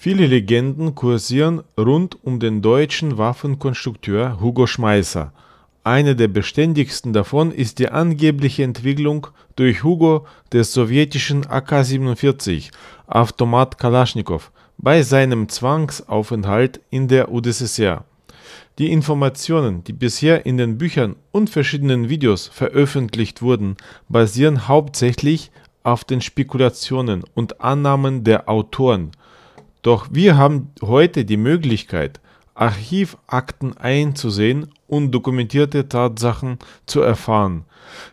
Viele Legenden kursieren rund um den deutschen Waffenkonstrukteur Hugo Schmeisser. Eine der beständigsten davon ist die angebliche Entwicklung durch Hugo des sowjetischen AK-47 Automat Kalaschnikow bei seinem Zwangsaufenthalt in der UdSSR. Die Informationen, die bisher in den Büchern und verschiedenen Videos veröffentlicht wurden, basieren hauptsächlich auf den Spekulationen und Annahmen der Autoren – doch wir haben heute die Möglichkeit, Archivakten einzusehen und dokumentierte Tatsachen zu erfahren.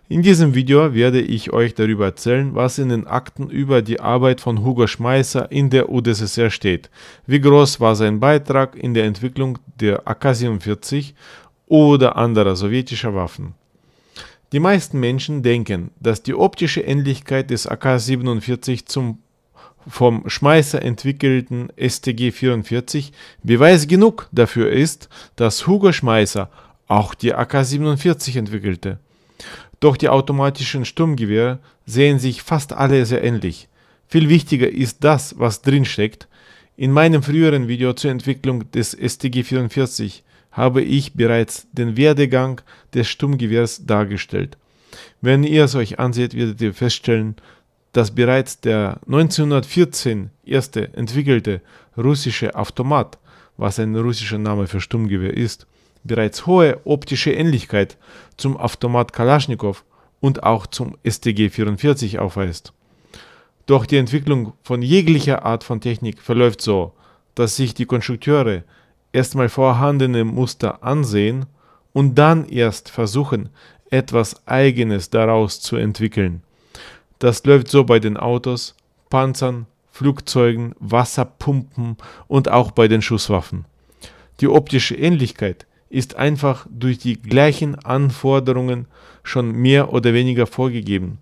In diesem Video werde ich euch darüber erzählen, was in den Akten über die Arbeit von Hugo Schmeisser in der UdSSR steht, wie groß war sein Beitrag in der Entwicklung der AK-47 oder anderer sowjetischer Waffen. Die meisten Menschen denken, dass die optische Ähnlichkeit des AK-47 zum vom Schmeißer entwickelten STG 44 Beweis genug dafür ist, dass Hugo Schmeißer auch die AK-47 entwickelte. Doch die automatischen Sturmgewehre sehen sich fast alle sehr ähnlich. Viel wichtiger ist das, was drin steckt. In meinem früheren Video zur Entwicklung des STG 44 habe ich bereits den Werdegang des Sturmgewehrs dargestellt. Wenn ihr es euch ansieht, werdet ihr feststellen, dass bereits der 1914 erste entwickelte russische Automat, was ein russischer Name für Sturmgewehr ist, bereits hohe optische Ähnlichkeit zum Automat Kalaschnikow und auch zum STG-44 aufweist. Doch die Entwicklung von jeglicher Art von Technik verläuft so, dass sich die Konstrukteure erstmal vorhandene Muster ansehen und dann erst versuchen, etwas Eigenes daraus zu entwickeln. Das läuft so bei den Autos, Panzern, Flugzeugen, Wasserpumpen und auch bei den Schusswaffen. Die optische Ähnlichkeit ist einfach durch die gleichen Anforderungen schon mehr oder weniger vorgegeben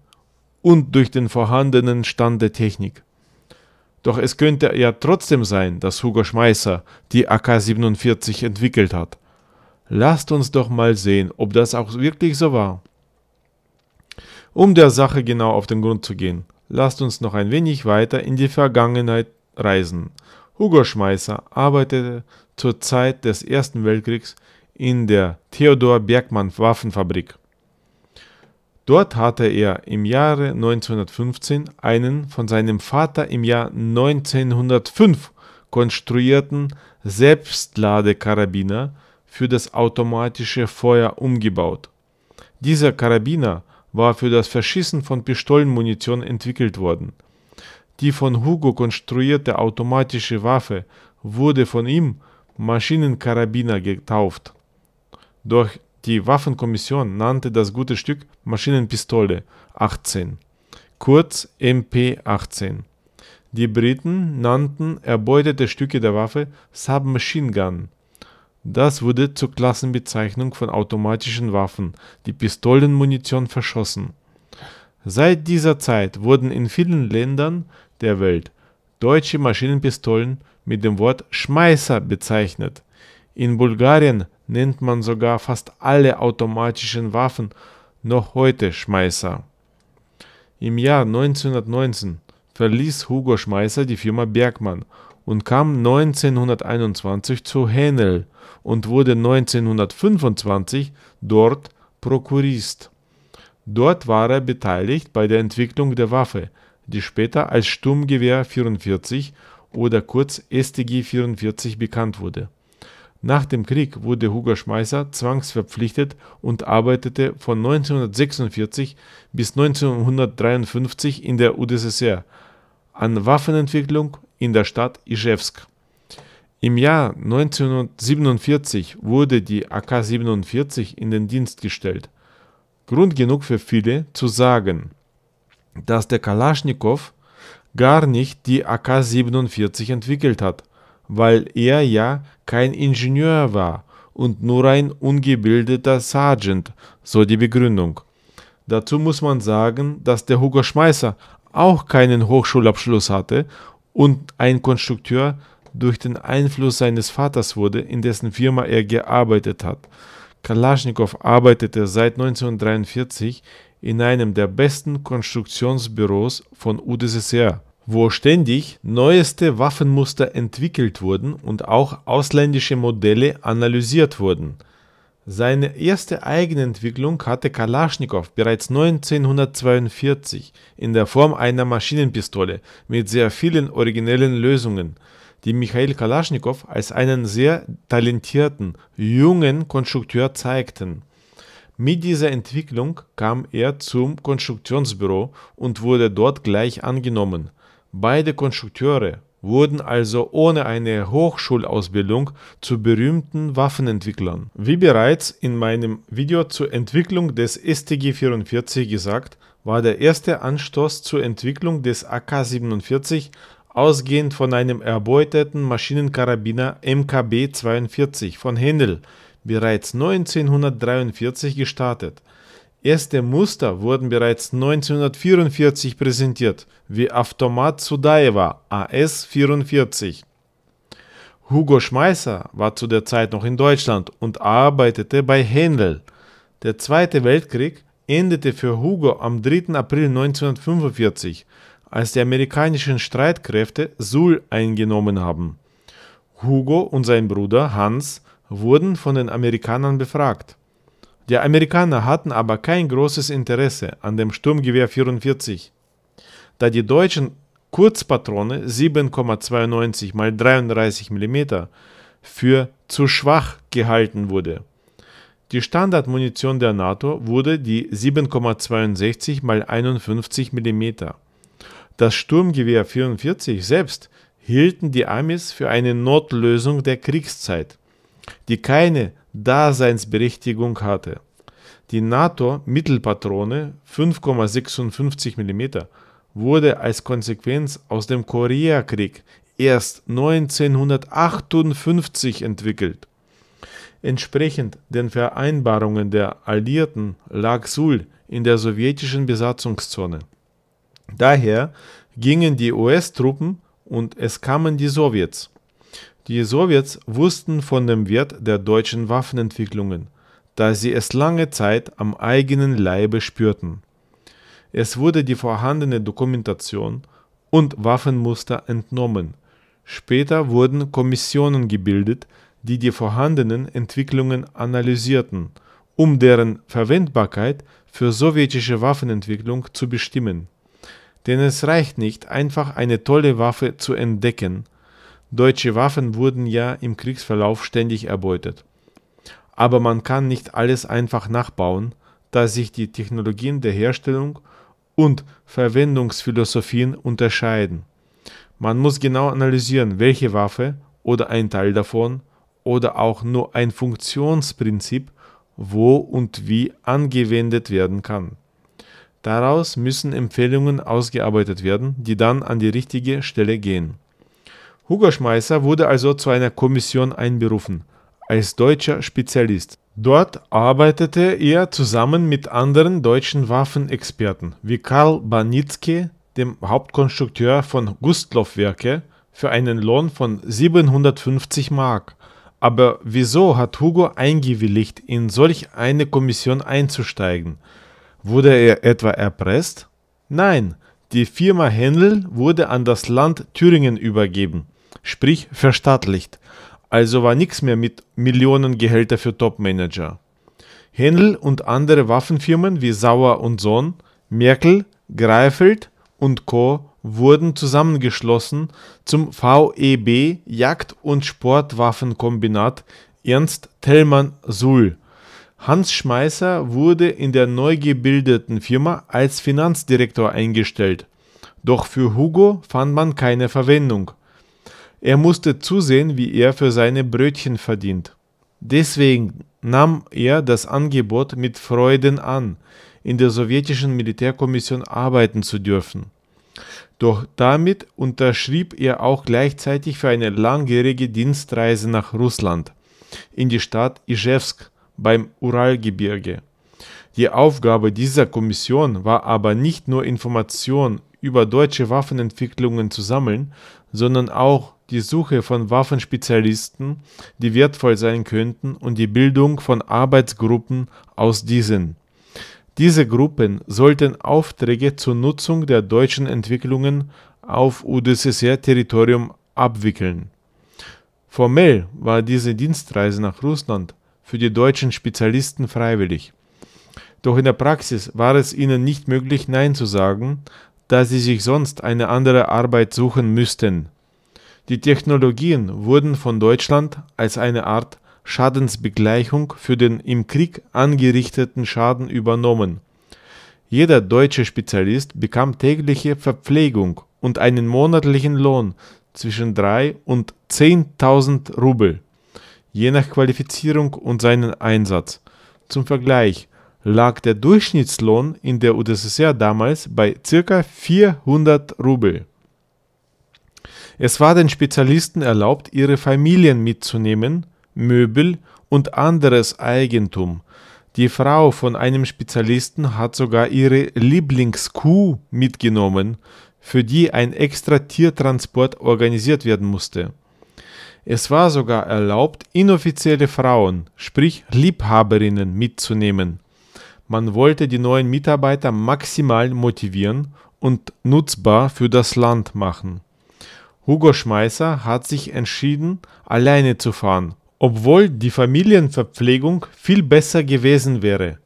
und durch den vorhandenen Stand der Technik. Doch es könnte ja trotzdem sein, dass Hugo Schmeisser die AK-47 entwickelt hat. Lasst uns doch mal sehen, ob das auch wirklich so war. Um der Sache genau auf den Grund zu gehen, lasst uns noch ein wenig weiter in die Vergangenheit reisen. Hugo Schmeisser arbeitete zur Zeit des Ersten Weltkriegs in der Theodor Bergmann Waffenfabrik. Dort hatte er im Jahre 1915 einen von seinem Vater im Jahr 1905 konstruierten Selbstladekarabiner für das automatische Feuer umgebaut. Dieser Karabiner war für das Verschießen von Pistolenmunition entwickelt worden. Die von Hugo konstruierte automatische Waffe wurde von ihm Maschinenkarabiner getauft. Doch die Waffenkommission nannte das gute Stück Maschinenpistole 18, kurz MP18. Die Briten nannten erbeutete Stücke der Waffe Submachine Gun das wurde zur Klassenbezeichnung von automatischen Waffen, die Pistolenmunition verschossen. Seit dieser Zeit wurden in vielen Ländern der Welt deutsche Maschinenpistolen mit dem Wort Schmeißer bezeichnet. In Bulgarien nennt man sogar fast alle automatischen Waffen noch heute Schmeißer. Im Jahr 1919 verließ Hugo Schmeißer die Firma Bergmann und kam 1921 zu Hänel und wurde 1925 dort Prokurist. Dort war er beteiligt bei der Entwicklung der Waffe, die später als Sturmgewehr 44 oder kurz STG 44 bekannt wurde. Nach dem Krieg wurde Hugo Schmeisser zwangsverpflichtet und arbeitete von 1946 bis 1953 in der UdSSR an Waffenentwicklung in der Stadt Ijewsk. Im Jahr 1947 wurde die AK-47 in den Dienst gestellt. Grund genug für viele zu sagen, dass der Kalaschnikow gar nicht die AK-47 entwickelt hat, weil er ja kein Ingenieur war und nur ein ungebildeter Sergeant, so die Begründung. Dazu muss man sagen, dass der Hugo Schmeisser auch keinen Hochschulabschluss hatte und ein Konstrukteur durch den Einfluss seines Vaters wurde, in dessen Firma er gearbeitet hat. Kalaschnikow arbeitete seit 1943 in einem der besten Konstruktionsbüros von UdSSR, wo ständig neueste Waffenmuster entwickelt wurden und auch ausländische Modelle analysiert wurden. Seine erste eigene Entwicklung hatte Kalaschnikow bereits 1942 in der Form einer Maschinenpistole mit sehr vielen originellen Lösungen, die Michael Kalaschnikow als einen sehr talentierten, jungen Konstrukteur zeigten. Mit dieser Entwicklung kam er zum Konstruktionsbüro und wurde dort gleich angenommen. Beide Konstrukteure wurden also ohne eine Hochschulausbildung zu berühmten Waffenentwicklern. Wie bereits in meinem Video zur Entwicklung des STG-44 gesagt, war der erste Anstoß zur Entwicklung des AK-47 ausgehend von einem erbeuteten Maschinenkarabiner MKB-42 von Händel bereits 1943 gestartet – Erste Muster wurden bereits 1944 präsentiert, wie Automat Sudaeva AS-44. Hugo Schmeisser war zu der Zeit noch in Deutschland und arbeitete bei Händel. Der Zweite Weltkrieg endete für Hugo am 3. April 1945, als die amerikanischen Streitkräfte Suhl eingenommen haben. Hugo und sein Bruder Hans wurden von den Amerikanern befragt. Die Amerikaner hatten aber kein großes Interesse an dem Sturmgewehr 44, da die deutschen Kurzpatrone 7,92 x 33 mm für zu schwach gehalten wurde. Die Standardmunition der NATO wurde die 7,62 x 51 mm. Das Sturmgewehr 44 selbst hielten die Amis für eine Notlösung der Kriegszeit die keine Daseinsberechtigung hatte. Die NATO-Mittelpatrone 5,56 mm wurde als Konsequenz aus dem Koreakrieg erst 1958 entwickelt. Entsprechend den Vereinbarungen der Alliierten lag Sul in der sowjetischen Besatzungszone. Daher gingen die US-Truppen und es kamen die Sowjets. Die Sowjets wussten von dem Wert der deutschen Waffenentwicklungen, da sie es lange Zeit am eigenen Leibe spürten. Es wurde die vorhandene Dokumentation und Waffenmuster entnommen. Später wurden Kommissionen gebildet, die die vorhandenen Entwicklungen analysierten, um deren Verwendbarkeit für sowjetische Waffenentwicklung zu bestimmen. Denn es reicht nicht einfach eine tolle Waffe zu entdecken, Deutsche Waffen wurden ja im Kriegsverlauf ständig erbeutet. Aber man kann nicht alles einfach nachbauen, da sich die Technologien der Herstellung und Verwendungsphilosophien unterscheiden. Man muss genau analysieren, welche Waffe oder ein Teil davon oder auch nur ein Funktionsprinzip wo und wie angewendet werden kann. Daraus müssen Empfehlungen ausgearbeitet werden, die dann an die richtige Stelle gehen. Hugo Schmeisser wurde also zu einer Kommission einberufen, als deutscher Spezialist. Dort arbeitete er zusammen mit anderen deutschen Waffenexperten wie Karl Barnitzky, dem Hauptkonstrukteur von Gustloff-Werke, für einen Lohn von 750 Mark. Aber wieso hat Hugo eingewilligt, in solch eine Kommission einzusteigen? Wurde er etwa erpresst? Nein, die Firma Händel wurde an das Land Thüringen übergeben sprich verstaatlicht. Also war nichts mehr mit Millionengehälter für Topmanager. Händel und andere Waffenfirmen wie Sauer und Sohn, Merkel, Greifeld und Co. wurden zusammengeschlossen zum VEB Jagd- und Sportwaffenkombinat Ernst Tellmann Suhl. Hans Schmeisser wurde in der neu gebildeten Firma als Finanzdirektor eingestellt. Doch für Hugo fand man keine Verwendung. Er musste zusehen, wie er für seine Brötchen verdient. Deswegen nahm er das Angebot mit Freuden an, in der sowjetischen Militärkommission arbeiten zu dürfen. Doch damit unterschrieb er auch gleichzeitig für eine langjährige Dienstreise nach Russland, in die Stadt Ijewsk beim Uralgebirge. Die Aufgabe dieser Kommission war aber nicht nur Informationen über deutsche Waffenentwicklungen zu sammeln, sondern auch die Suche von Waffenspezialisten, die wertvoll sein könnten, und die Bildung von Arbeitsgruppen aus diesen. Diese Gruppen sollten Aufträge zur Nutzung der deutschen Entwicklungen auf UdSSR-Territorium abwickeln. Formell war diese Dienstreise nach Russland für die deutschen Spezialisten freiwillig. Doch in der Praxis war es ihnen nicht möglich, Nein zu sagen, da sie sich sonst eine andere Arbeit suchen müssten. Die Technologien wurden von Deutschland als eine Art Schadensbegleichung für den im Krieg angerichteten Schaden übernommen. Jeder deutsche Spezialist bekam tägliche Verpflegung und einen monatlichen Lohn zwischen 3 und 10.000 Rubel, je nach Qualifizierung und seinen Einsatz. Zum Vergleich lag der Durchschnittslohn in der UdSSR damals bei ca. 400 Rubel. Es war den Spezialisten erlaubt, ihre Familien mitzunehmen, Möbel und anderes Eigentum. Die Frau von einem Spezialisten hat sogar ihre Lieblingskuh mitgenommen, für die ein extra Tiertransport organisiert werden musste. Es war sogar erlaubt, inoffizielle Frauen, sprich Liebhaberinnen, mitzunehmen. Man wollte die neuen Mitarbeiter maximal motivieren und nutzbar für das Land machen. Hugo Schmeisser hat sich entschieden, alleine zu fahren, obwohl die Familienverpflegung viel besser gewesen wäre.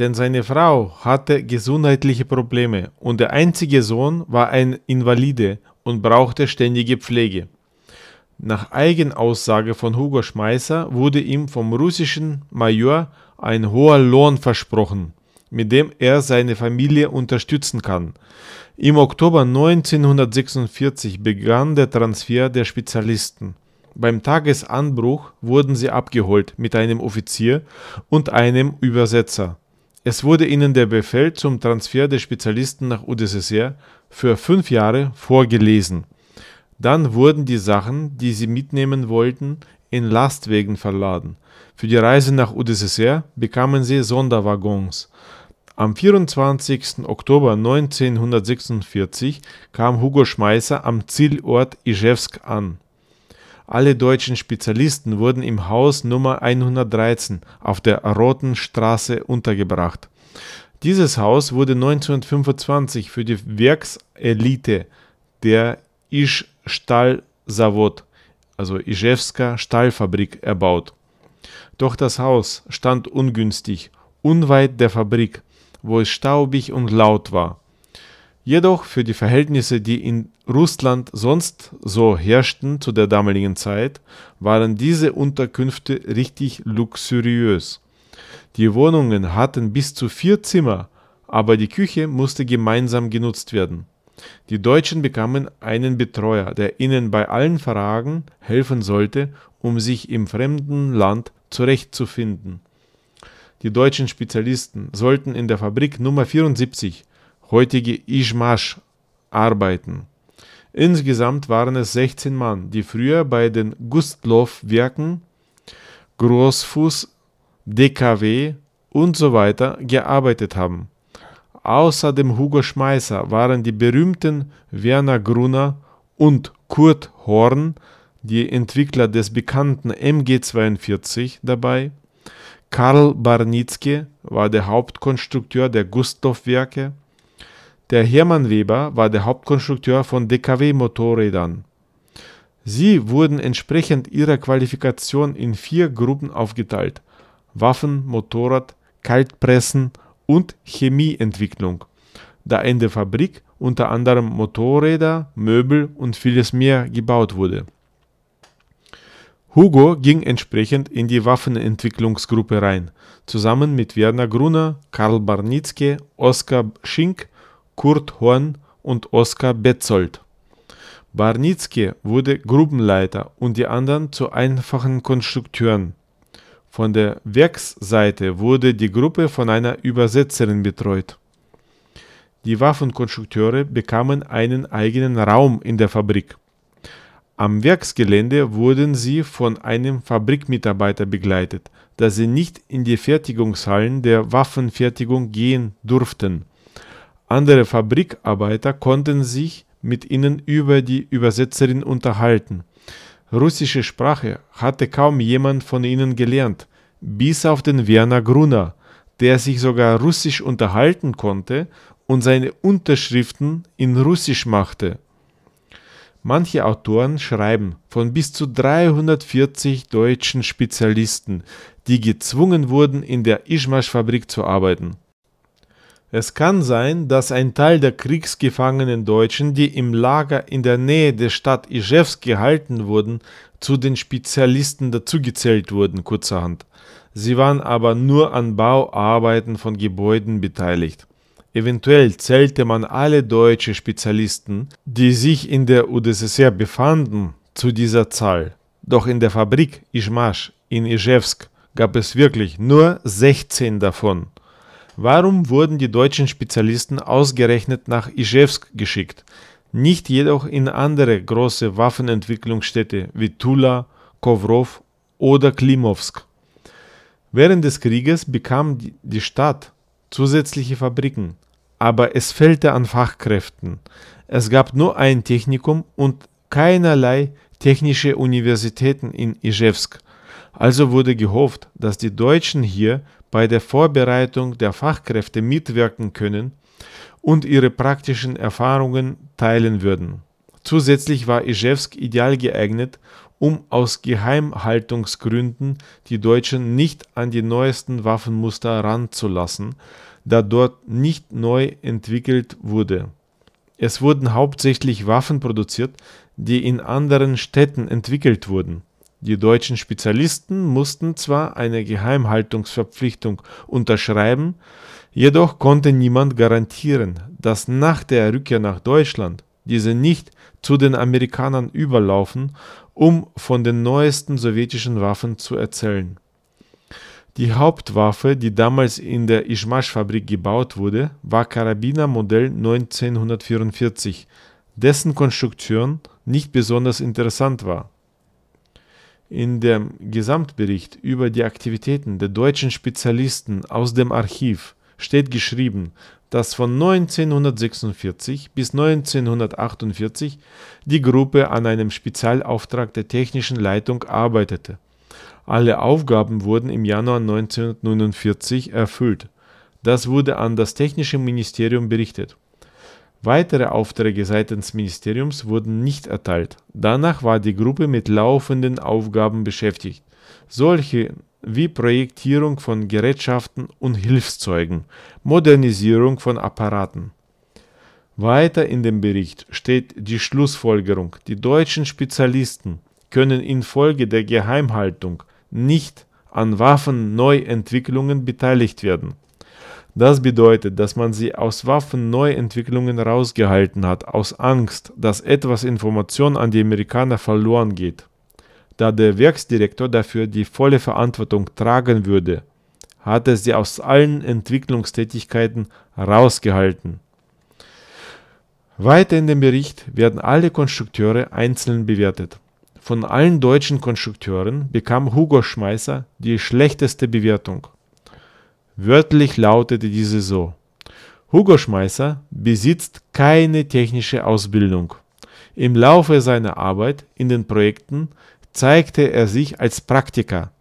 Denn seine Frau hatte gesundheitliche Probleme und der einzige Sohn war ein Invalide und brauchte ständige Pflege. Nach Eigenaussage von Hugo Schmeisser wurde ihm vom russischen Major ein hoher Lohn versprochen mit dem er seine Familie unterstützen kann. Im Oktober 1946 begann der Transfer der Spezialisten. Beim Tagesanbruch wurden sie abgeholt mit einem Offizier und einem Übersetzer. Es wurde ihnen der Befehl zum Transfer der Spezialisten nach UdSSR für fünf Jahre vorgelesen. Dann wurden die Sachen, die sie mitnehmen wollten, in Lastwagen verladen. Für die Reise nach UdSSR bekamen sie Sonderwaggons. Am 24. Oktober 1946 kam Hugo Schmeisser am Zielort Ischewsk an. Alle deutschen Spezialisten wurden im Haus Nummer 113 auf der Roten Straße untergebracht. Dieses Haus wurde 1925 für die Werkselite der Ischstallsavod, also Ischewsker Stahlfabrik, erbaut. Doch das Haus stand ungünstig, unweit der Fabrik wo es staubig und laut war. Jedoch für die Verhältnisse, die in Russland sonst so herrschten zu der damaligen Zeit, waren diese Unterkünfte richtig luxuriös. Die Wohnungen hatten bis zu vier Zimmer, aber die Küche musste gemeinsam genutzt werden. Die Deutschen bekamen einen Betreuer, der ihnen bei allen Fragen helfen sollte, um sich im fremden Land zurechtzufinden. Die deutschen Spezialisten sollten in der Fabrik Nummer 74, heutige Ischmasch, arbeiten. Insgesamt waren es 16 Mann, die früher bei den Gustloff-Werken, Großfuß, DKW und so weiter gearbeitet haben. Außer dem Hugo Schmeisser waren die berühmten Werner Gruner und Kurt Horn, die Entwickler des bekannten MG42, dabei. Karl Barnitzky war der Hauptkonstrukteur der Gustav-Werke. Der Hermann Weber war der Hauptkonstrukteur von DKW-Motorrädern. Sie wurden entsprechend ihrer Qualifikation in vier Gruppen aufgeteilt: Waffen, Motorrad, Kaltpressen und Chemieentwicklung, da in der Fabrik unter anderem Motorräder, Möbel und vieles mehr gebaut wurde Hugo ging entsprechend in die Waffenentwicklungsgruppe rein, zusammen mit Werner Gruner, Karl Barnitzke, Oskar Schink, Kurt Horn und Oskar Betzold. Barnitzke wurde Gruppenleiter und die anderen zu einfachen Konstrukteuren. Von der Werksseite wurde die Gruppe von einer Übersetzerin betreut. Die Waffenkonstrukteure bekamen einen eigenen Raum in der Fabrik. Am Werksgelände wurden sie von einem Fabrikmitarbeiter begleitet, da sie nicht in die Fertigungshallen der Waffenfertigung gehen durften. Andere Fabrikarbeiter konnten sich mit ihnen über die Übersetzerin unterhalten. Russische Sprache hatte kaum jemand von ihnen gelernt, bis auf den Werner Gruner, der sich sogar russisch unterhalten konnte und seine Unterschriften in russisch machte. Manche Autoren schreiben von bis zu 340 deutschen Spezialisten, die gezwungen wurden, in der Ischmasch-Fabrik zu arbeiten. Es kann sein, dass ein Teil der kriegsgefangenen Deutschen, die im Lager in der Nähe der Stadt Ischewsk gehalten wurden, zu den Spezialisten dazugezählt wurden, kurzerhand. Sie waren aber nur an Bauarbeiten von Gebäuden beteiligt. Eventuell zählte man alle deutsche Spezialisten, die sich in der UdSSR befanden, zu dieser Zahl. Doch in der Fabrik Ischmasch in Ijewsk gab es wirklich nur 16 davon. Warum wurden die deutschen Spezialisten ausgerechnet nach Ijewsk geschickt, nicht jedoch in andere große Waffenentwicklungsstädte wie Tula, Kowrow oder Klimowsk? Während des Krieges bekam die Stadt zusätzliche Fabriken, aber es fehlte an Fachkräften. Es gab nur ein Technikum und keinerlei technische Universitäten in Ijewsk. Also wurde gehofft, dass die Deutschen hier bei der Vorbereitung der Fachkräfte mitwirken können und ihre praktischen Erfahrungen teilen würden. Zusätzlich war Ijewsk ideal geeignet, um aus Geheimhaltungsgründen die Deutschen nicht an die neuesten Waffenmuster ranzulassen da dort nicht neu entwickelt wurde. Es wurden hauptsächlich Waffen produziert, die in anderen Städten entwickelt wurden. Die deutschen Spezialisten mussten zwar eine Geheimhaltungsverpflichtung unterschreiben, jedoch konnte niemand garantieren, dass nach der Rückkehr nach Deutschland diese nicht zu den Amerikanern überlaufen, um von den neuesten sowjetischen Waffen zu erzählen die Hauptwaffe, die damals in der Ishmash-Fabrik gebaut wurde, war Karabiner Modell 1944, dessen Konstruktion nicht besonders interessant war. In dem Gesamtbericht über die Aktivitäten der deutschen Spezialisten aus dem Archiv steht geschrieben, dass von 1946 bis 1948 die Gruppe an einem Spezialauftrag der technischen Leitung arbeitete alle Aufgaben wurden im Januar 1949 erfüllt. Das wurde an das Technische Ministerium berichtet. Weitere Aufträge seitens Ministeriums wurden nicht erteilt. Danach war die Gruppe mit laufenden Aufgaben beschäftigt. Solche wie Projektierung von Gerätschaften und Hilfszeugen, Modernisierung von Apparaten. Weiter in dem Bericht steht die Schlussfolgerung, die deutschen Spezialisten können infolge der Geheimhaltung nicht an Waffenneuentwicklungen beteiligt werden. Das bedeutet, dass man sie aus Waffenneuentwicklungen rausgehalten hat, aus Angst, dass etwas Information an die Amerikaner verloren geht. Da der Werksdirektor dafür die volle Verantwortung tragen würde, hat er sie aus allen Entwicklungstätigkeiten rausgehalten. Weiter in dem Bericht werden alle Konstrukteure einzeln bewertet. Von allen deutschen Konstrukteuren bekam Hugo Schmeisser die schlechteste Bewertung. Wörtlich lautete diese so. Hugo Schmeisser besitzt keine technische Ausbildung. Im Laufe seiner Arbeit in den Projekten zeigte er sich als Praktiker.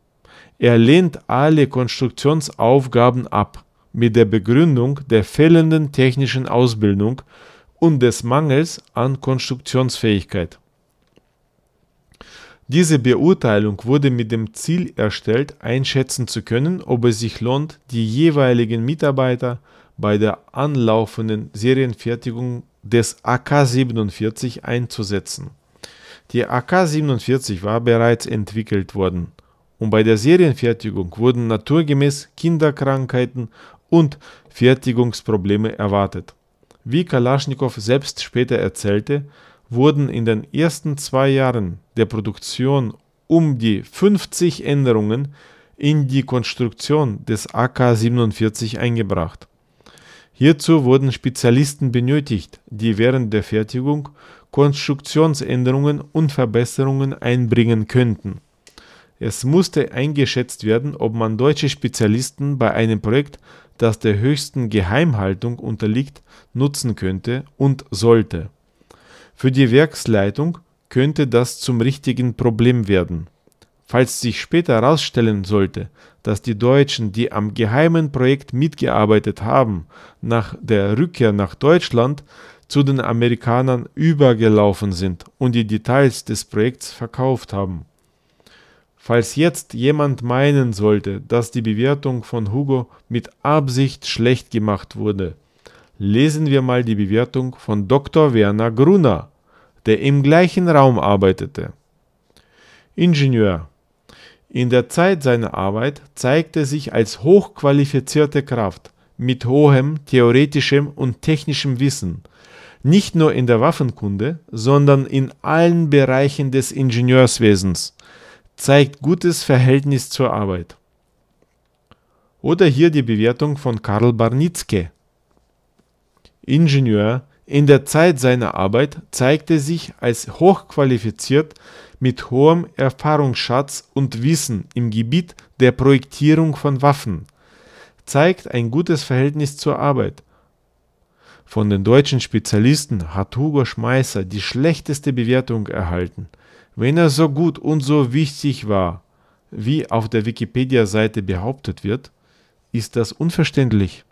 Er lehnt alle Konstruktionsaufgaben ab mit der Begründung der fehlenden technischen Ausbildung und des Mangels an Konstruktionsfähigkeit. Diese Beurteilung wurde mit dem Ziel erstellt, einschätzen zu können, ob es sich lohnt, die jeweiligen Mitarbeiter bei der anlaufenden Serienfertigung des AK-47 einzusetzen. Die AK-47 war bereits entwickelt worden und bei der Serienfertigung wurden naturgemäß Kinderkrankheiten und Fertigungsprobleme erwartet. Wie Kalaschnikow selbst später erzählte, wurden in den ersten zwei Jahren der Produktion um die 50 Änderungen in die Konstruktion des AK-47 eingebracht. Hierzu wurden Spezialisten benötigt, die während der Fertigung Konstruktionsänderungen und Verbesserungen einbringen könnten. Es musste eingeschätzt werden, ob man deutsche Spezialisten bei einem Projekt, das der höchsten Geheimhaltung unterliegt, nutzen könnte und sollte. Für die Werksleitung könnte das zum richtigen Problem werden. Falls sich später herausstellen sollte, dass die Deutschen, die am geheimen Projekt mitgearbeitet haben, nach der Rückkehr nach Deutschland zu den Amerikanern übergelaufen sind und die Details des Projekts verkauft haben. Falls jetzt jemand meinen sollte, dass die Bewertung von Hugo mit Absicht schlecht gemacht wurde, lesen wir mal die Bewertung von Dr. Werner Gruner der im gleichen Raum arbeitete. Ingenieur. In der Zeit seiner Arbeit zeigte er sich als hochqualifizierte Kraft mit hohem theoretischem und technischem Wissen, nicht nur in der Waffenkunde, sondern in allen Bereichen des Ingenieurswesens, zeigt gutes Verhältnis zur Arbeit. Oder hier die Bewertung von Karl Barnitzke. Ingenieur in der Zeit seiner Arbeit zeigte sich als hochqualifiziert mit hohem Erfahrungsschatz und Wissen im Gebiet der Projektierung von Waffen, zeigt ein gutes Verhältnis zur Arbeit. Von den deutschen Spezialisten hat Hugo Schmeisser die schlechteste Bewertung erhalten. Wenn er so gut und so wichtig war, wie auf der Wikipedia-Seite behauptet wird, ist das unverständlich.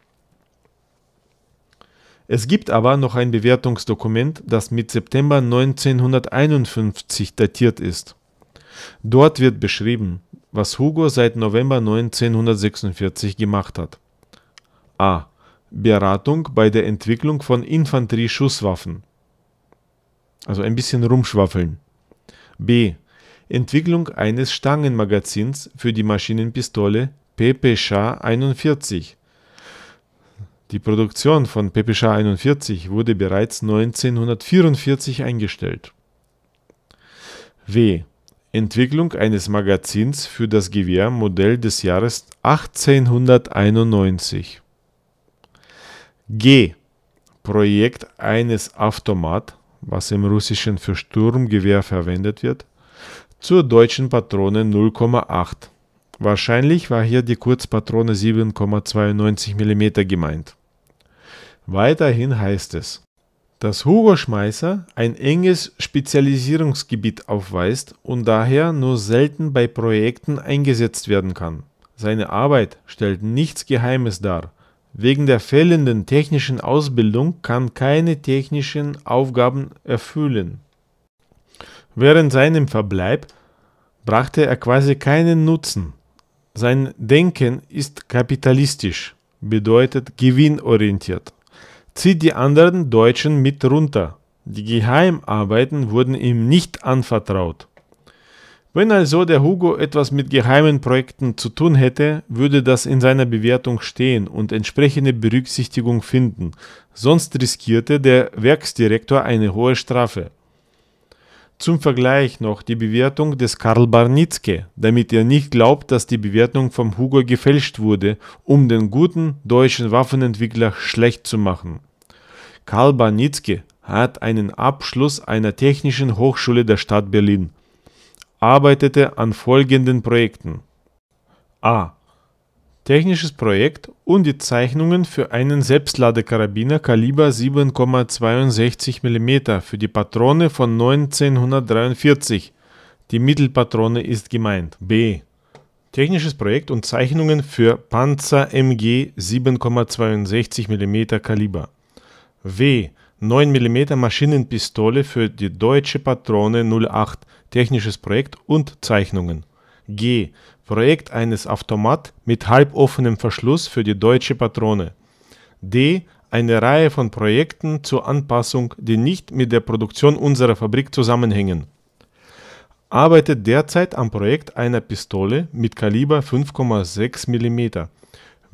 Es gibt aber noch ein Bewertungsdokument, das mit September 1951 datiert ist. Dort wird beschrieben, was Hugo seit November 1946 gemacht hat. A. Beratung bei der Entwicklung von Infanterieschusswaffen. Also ein bisschen rumschwaffeln. B. Entwicklung eines Stangenmagazins für die Maschinenpistole PPSH 41 die Produktion von PPSH 41 wurde bereits 1944 eingestellt. W. Entwicklung eines Magazins für das Gewehr Modell des Jahres 1891. G. Projekt eines Automat, was im Russischen für Sturmgewehr verwendet wird, zur deutschen Patrone 0,8. Wahrscheinlich war hier die Kurzpatrone 7,92 mm gemeint. Weiterhin heißt es, dass Hugo Schmeisser ein enges Spezialisierungsgebiet aufweist und daher nur selten bei Projekten eingesetzt werden kann. Seine Arbeit stellt nichts Geheimes dar. Wegen der fehlenden technischen Ausbildung kann keine technischen Aufgaben erfüllen. Während seinem Verbleib brachte er quasi keinen Nutzen. Sein Denken ist kapitalistisch, bedeutet gewinnorientiert zieht die anderen Deutschen mit runter. Die Geheimarbeiten wurden ihm nicht anvertraut. Wenn also der Hugo etwas mit geheimen Projekten zu tun hätte, würde das in seiner Bewertung stehen und entsprechende Berücksichtigung finden, sonst riskierte der Werksdirektor eine hohe Strafe. Zum Vergleich noch die Bewertung des Karl Barnitzke, damit ihr nicht glaubt, dass die Bewertung vom Hugo gefälscht wurde, um den guten deutschen Waffenentwickler schlecht zu machen. Karl Barnitzke hat einen Abschluss einer Technischen Hochschule der Stadt Berlin, arbeitete an folgenden Projekten. A. Technisches Projekt und die Zeichnungen für einen Selbstladekarabiner Kaliber 7,62 mm für die Patrone von 1943. Die Mittelpatrone ist gemeint. B. Technisches Projekt und Zeichnungen für Panzer MG 7,62 mm Kaliber. W. 9 mm Maschinenpistole für die deutsche Patrone 08. Technisches Projekt und Zeichnungen. G. Projekt eines Automat mit halboffenem Verschluss für die deutsche Patrone. D. Eine Reihe von Projekten zur Anpassung, die nicht mit der Produktion unserer Fabrik zusammenhängen. Arbeitet derzeit am Projekt einer Pistole mit Kaliber 5,6 mm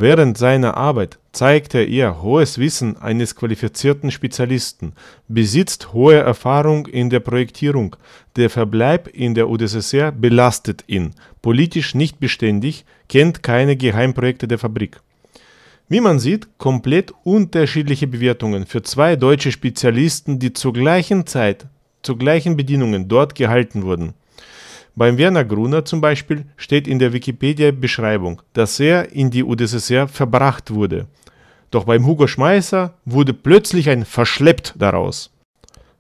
Während seiner Arbeit zeigt er ihr hohes Wissen eines qualifizierten Spezialisten, besitzt hohe Erfahrung in der Projektierung. Der Verbleib in der UdSSR belastet ihn, politisch nicht beständig, kennt keine Geheimprojekte der Fabrik. Wie man sieht, komplett unterschiedliche Bewertungen für zwei deutsche Spezialisten, die zur gleichen Zeit, zu gleichen Bedienungen dort gehalten wurden. Beim Werner Gruner zum Beispiel steht in der Wikipedia-Beschreibung, dass er in die UdSSR verbracht wurde. Doch beim Hugo Schmeisser wurde plötzlich ein Verschleppt daraus.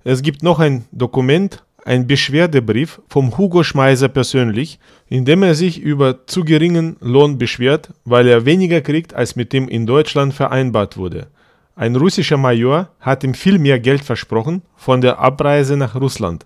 Es gibt noch ein Dokument, ein Beschwerdebrief vom Hugo Schmeisser persönlich, in dem er sich über zu geringen Lohn beschwert, weil er weniger kriegt, als mit dem in Deutschland vereinbart wurde. Ein russischer Major hat ihm viel mehr Geld versprochen von der Abreise nach Russland.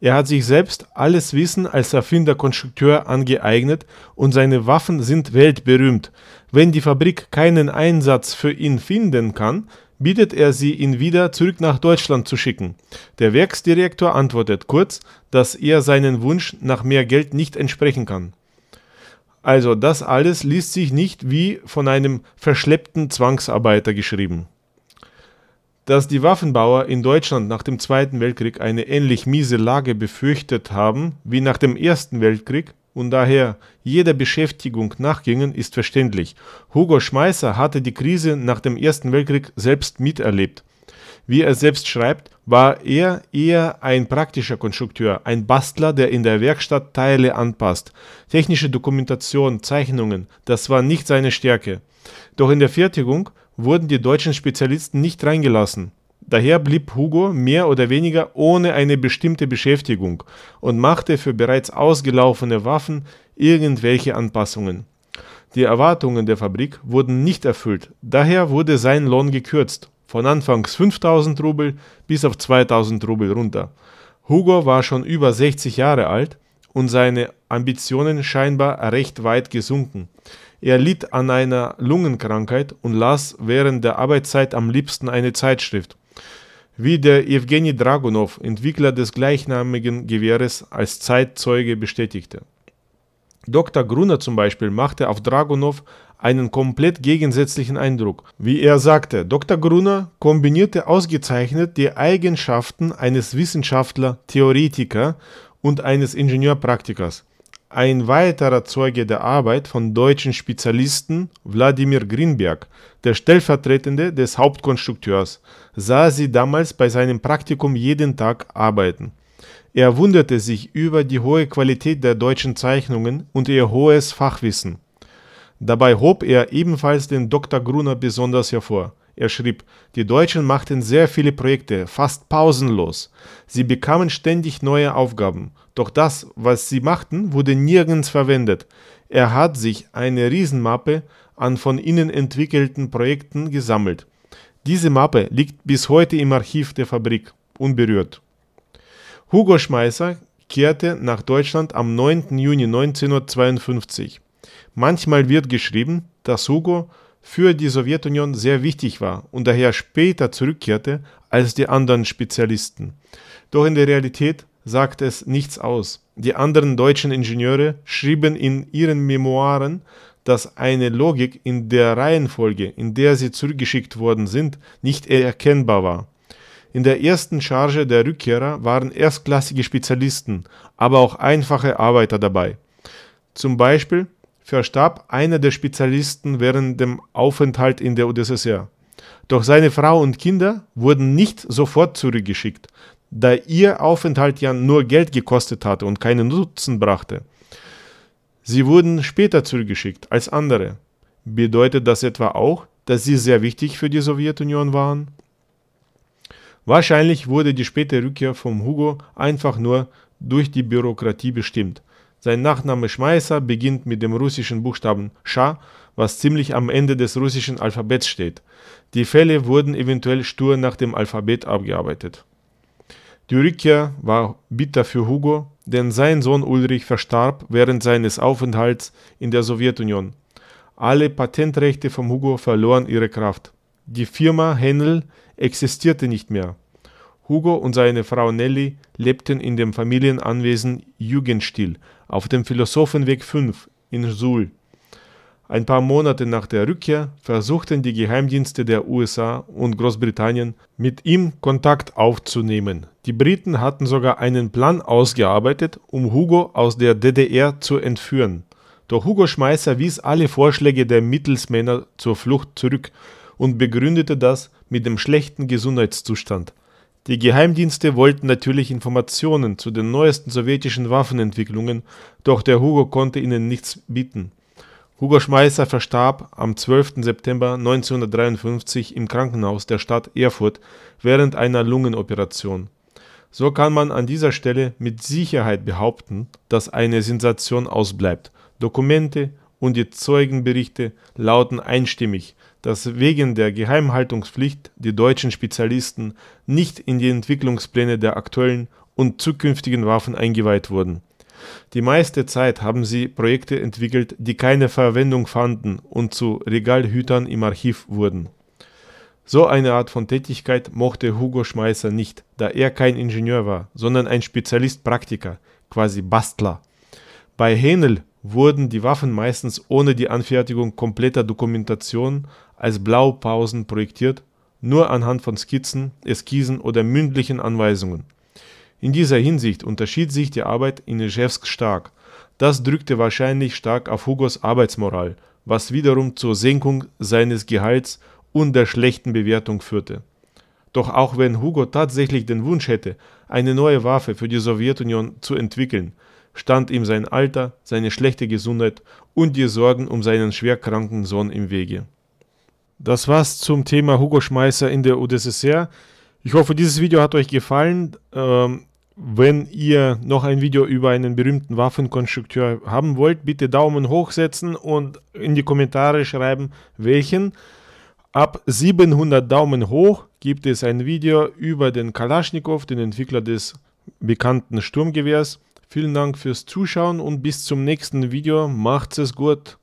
Er hat sich selbst alles Wissen als Erfinder-Konstrukteur angeeignet und seine Waffen sind weltberühmt. Wenn die Fabrik keinen Einsatz für ihn finden kann, bietet er sie, ihn wieder zurück nach Deutschland zu schicken. Der Werksdirektor antwortet kurz, dass er seinen Wunsch nach mehr Geld nicht entsprechen kann. Also das alles liest sich nicht wie von einem verschleppten Zwangsarbeiter geschrieben dass die Waffenbauer in Deutschland nach dem Zweiten Weltkrieg eine ähnlich miese Lage befürchtet haben wie nach dem Ersten Weltkrieg und daher jeder Beschäftigung nachgingen, ist verständlich. Hugo Schmeisser hatte die Krise nach dem Ersten Weltkrieg selbst miterlebt. Wie er selbst schreibt, war er eher ein praktischer Konstrukteur, ein Bastler, der in der Werkstatt Teile anpasst. Technische Dokumentation, Zeichnungen, das war nicht seine Stärke. Doch in der Fertigung wurden die deutschen Spezialisten nicht reingelassen. Daher blieb Hugo mehr oder weniger ohne eine bestimmte Beschäftigung und machte für bereits ausgelaufene Waffen irgendwelche Anpassungen. Die Erwartungen der Fabrik wurden nicht erfüllt, daher wurde sein Lohn gekürzt von anfangs 5000 Rubel bis auf 2000 Rubel runter. Hugo war schon über 60 Jahre alt und seine Ambitionen scheinbar recht weit gesunken. Er litt an einer Lungenkrankheit und las während der Arbeitszeit am liebsten eine Zeitschrift. Wie der Evgeny Dragunov, Entwickler des gleichnamigen Gewehres, als Zeitzeuge bestätigte. Dr. Gruner zum Beispiel machte auf Dragunov einen komplett gegensätzlichen Eindruck. Wie er sagte, Dr. Gruner kombinierte ausgezeichnet die Eigenschaften eines Wissenschaftler-Theoretiker und eines Ingenieurpraktikers. Ein weiterer Zeuge der Arbeit von deutschen Spezialisten, Wladimir Grinberg, der Stellvertretende des Hauptkonstrukteurs, sah sie damals bei seinem Praktikum jeden Tag arbeiten. Er wunderte sich über die hohe Qualität der deutschen Zeichnungen und ihr hohes Fachwissen. Dabei hob er ebenfalls den Dr. Gruner besonders hervor. Er schrieb, die Deutschen machten sehr viele Projekte, fast pausenlos. Sie bekamen ständig neue Aufgaben. Doch das, was sie machten, wurde nirgends verwendet. Er hat sich eine Riesenmappe an von ihnen entwickelten Projekten gesammelt. Diese Mappe liegt bis heute im Archiv der Fabrik, unberührt. Hugo Schmeisser kehrte nach Deutschland am 9. Juni 1952. Manchmal wird geschrieben, dass Hugo für die Sowjetunion sehr wichtig war und daher später zurückkehrte als die anderen Spezialisten. Doch in der Realität sagt es nichts aus. Die anderen deutschen Ingenieure schrieben in ihren Memoiren, dass eine Logik in der Reihenfolge, in der sie zurückgeschickt worden sind, nicht erkennbar war. In der ersten Charge der Rückkehrer waren erstklassige Spezialisten, aber auch einfache Arbeiter dabei. Zum Beispiel verstarb einer der Spezialisten während dem Aufenthalt in der UdSSR. Doch seine Frau und Kinder wurden nicht sofort zurückgeschickt, da ihr Aufenthalt ja nur Geld gekostet hatte und keinen Nutzen brachte. Sie wurden später zurückgeschickt als andere. Bedeutet das etwa auch, dass sie sehr wichtig für die Sowjetunion waren? Wahrscheinlich wurde die späte Rückkehr von Hugo einfach nur durch die Bürokratie bestimmt. Sein Nachname Schmeißer beginnt mit dem russischen Buchstaben Scha, was ziemlich am Ende des russischen Alphabets steht. Die Fälle wurden eventuell stur nach dem Alphabet abgearbeitet. Die Rückkehr war bitter für Hugo, denn sein Sohn Ulrich verstarb während seines Aufenthalts in der Sowjetunion. Alle Patentrechte von Hugo verloren ihre Kraft. Die Firma Hennel existierte nicht mehr. Hugo und seine Frau Nelly lebten in dem Familienanwesen Jugendstil, auf dem Philosophenweg 5 in Suhl. Ein paar Monate nach der Rückkehr versuchten die Geheimdienste der USA und Großbritannien mit ihm Kontakt aufzunehmen. Die Briten hatten sogar einen Plan ausgearbeitet, um Hugo aus der DDR zu entführen. Doch Hugo Schmeisser wies alle Vorschläge der Mittelsmänner zur Flucht zurück und begründete das mit dem schlechten Gesundheitszustand. Die Geheimdienste wollten natürlich Informationen zu den neuesten sowjetischen Waffenentwicklungen, doch der Hugo konnte ihnen nichts bieten. Hugo Schmeisser verstarb am 12. September 1953 im Krankenhaus der Stadt Erfurt während einer Lungenoperation. So kann man an dieser Stelle mit Sicherheit behaupten, dass eine Sensation ausbleibt. Dokumente und die Zeugenberichte lauten einstimmig, dass wegen der Geheimhaltungspflicht die deutschen Spezialisten nicht in die Entwicklungspläne der aktuellen und zukünftigen Waffen eingeweiht wurden. Die meiste Zeit haben sie Projekte entwickelt, die keine Verwendung fanden und zu Regalhütern im Archiv wurden. So eine Art von Tätigkeit mochte Hugo Schmeisser nicht, da er kein Ingenieur war, sondern ein Spezialist-Praktiker, quasi Bastler. Bei Hähnel wurden die Waffen meistens ohne die Anfertigung kompletter Dokumentation als Blaupausen projektiert, nur anhand von Skizzen, Eskizzen oder mündlichen Anweisungen. In dieser Hinsicht unterschied sich die Arbeit in Ischewsk stark. Das drückte wahrscheinlich stark auf Hugos Arbeitsmoral, was wiederum zur Senkung seines Gehalts und der schlechten Bewertung führte. Doch auch wenn Hugo tatsächlich den Wunsch hätte, eine neue Waffe für die Sowjetunion zu entwickeln, stand ihm sein Alter, seine schlechte Gesundheit und die Sorgen um seinen schwerkranken Sohn im Wege. Das war's zum Thema Hugo Schmeißer in der UdSSR. Ich hoffe, dieses Video hat euch gefallen. Ähm, wenn ihr noch ein Video über einen berühmten Waffenkonstrukteur haben wollt, bitte Daumen hoch setzen und in die Kommentare schreiben, welchen. Ab 700 Daumen hoch gibt es ein Video über den Kalaschnikow, den Entwickler des bekannten Sturmgewehrs. Vielen Dank fürs Zuschauen und bis zum nächsten Video. Macht's es gut.